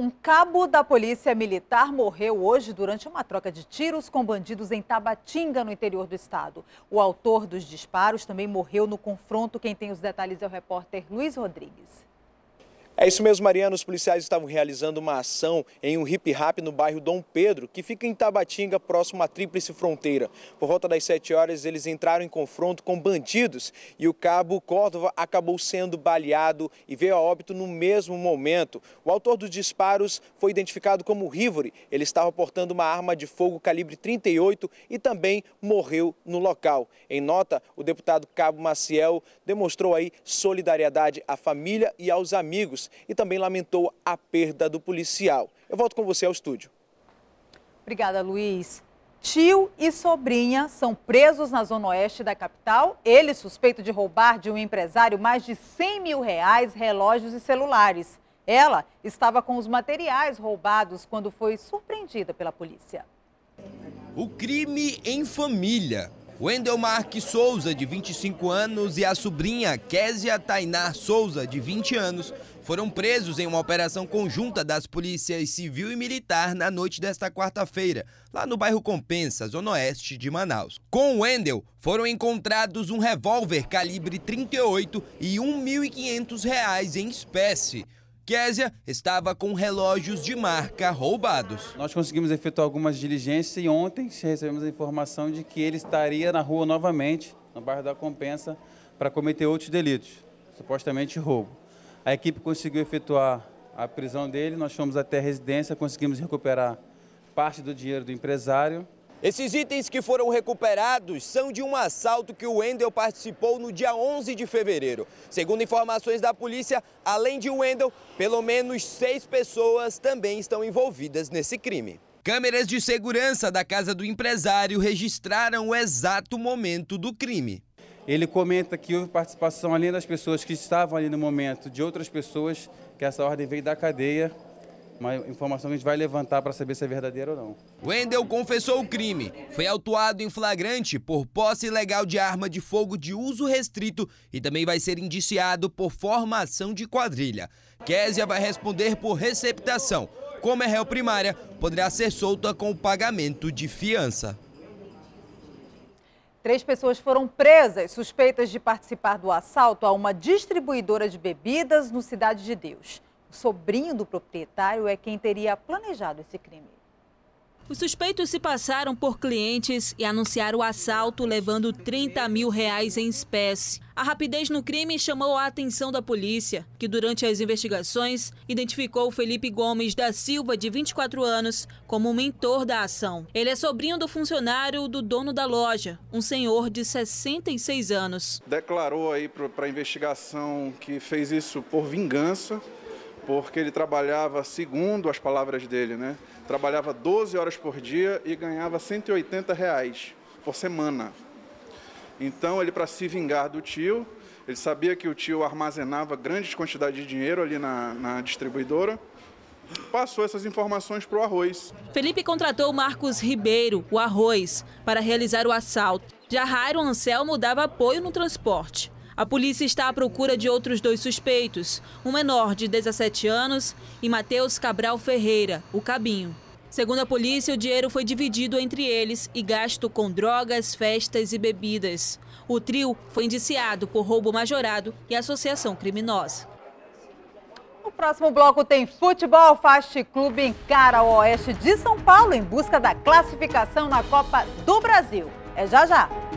Um cabo da Polícia Militar morreu hoje durante uma troca de tiros com bandidos em Tabatinga, no interior do estado. O autor dos disparos também morreu no confronto. Quem tem os detalhes é o repórter Luiz Rodrigues. É isso mesmo, Mariana. Os policiais estavam realizando uma ação em um hip-hop no bairro Dom Pedro, que fica em Tabatinga, próximo à Tríplice Fronteira. Por volta das 7 horas, eles entraram em confronto com bandidos e o cabo Córdova acabou sendo baleado e veio a óbito no mesmo momento. O autor dos disparos foi identificado como Rivori. Ele estava portando uma arma de fogo calibre 38 e também morreu no local. Em nota, o deputado Cabo Maciel demonstrou aí solidariedade à família e aos amigos e também lamentou a perda do policial. Eu volto com você ao estúdio. Obrigada, Luiz. Tio e sobrinha são presos na zona oeste da capital. Ele suspeito de roubar de um empresário mais de 100 mil reais, relógios e celulares. Ela estava com os materiais roubados quando foi surpreendida pela polícia. O crime em família. Wendel Marques Souza, de 25 anos, e a sobrinha Késia Tainá Souza, de 20 anos, foram presos em uma operação conjunta das polícias civil e militar na noite desta quarta-feira, lá no bairro Compensa, zona oeste de Manaus. Com Wendel, foram encontrados um revólver calibre 38 e R$ 1.500 em espécie. Késia estava com relógios de marca roubados. Nós conseguimos efetuar algumas diligências e ontem recebemos a informação de que ele estaria na rua novamente, no bairro da Compensa, para cometer outros delitos, supostamente roubo. A equipe conseguiu efetuar a prisão dele, nós fomos até a residência, conseguimos recuperar parte do dinheiro do empresário. Esses itens que foram recuperados são de um assalto que o Wendel participou no dia 11 de fevereiro. Segundo informações da polícia, além de Wendel, pelo menos seis pessoas também estão envolvidas nesse crime. Câmeras de segurança da casa do empresário registraram o exato momento do crime. Ele comenta que houve participação, além das pessoas que estavam ali no momento, de outras pessoas, que essa ordem veio da cadeia uma informação que a gente vai levantar para saber se é verdadeira ou não. Wendel confessou o crime. Foi autuado em flagrante por posse ilegal de arma de fogo de uso restrito e também vai ser indiciado por formação de quadrilha. Késia vai responder por receptação. Como é réu primária, poderá ser solta com o pagamento de fiança. Três pessoas foram presas suspeitas de participar do assalto a uma distribuidora de bebidas no Cidade de Deus. O sobrinho do proprietário é quem teria planejado esse crime. Os suspeitos se passaram por clientes e anunciaram o assalto, levando 30 mil reais em espécie. A rapidez no crime chamou a atenção da polícia, que durante as investigações identificou Felipe Gomes da Silva, de 24 anos, como mentor da ação. Ele é sobrinho do funcionário do dono da loja, um senhor de 66 anos. Declarou aí para a investigação que fez isso por vingança porque ele trabalhava, segundo as palavras dele, né? Trabalhava 12 horas por dia e ganhava 180 reais por semana. Então ele, para se vingar do tio, ele sabia que o tio armazenava grandes quantidades de dinheiro ali na, na distribuidora passou essas informações para o Arroz. Felipe contratou Marcos Ribeiro, o Arroz, para realizar o assalto. Já Jairo Anselmo dava apoio no transporte. A polícia está à procura de outros dois suspeitos, um menor de 17 anos e Matheus Cabral Ferreira, o Cabinho. Segundo a polícia, o dinheiro foi dividido entre eles e gasto com drogas, festas e bebidas. O trio foi indiciado por roubo majorado e associação criminosa. O próximo bloco tem futebol. Fast Clube encara o Oeste de São Paulo em busca da classificação na Copa do Brasil. É já já.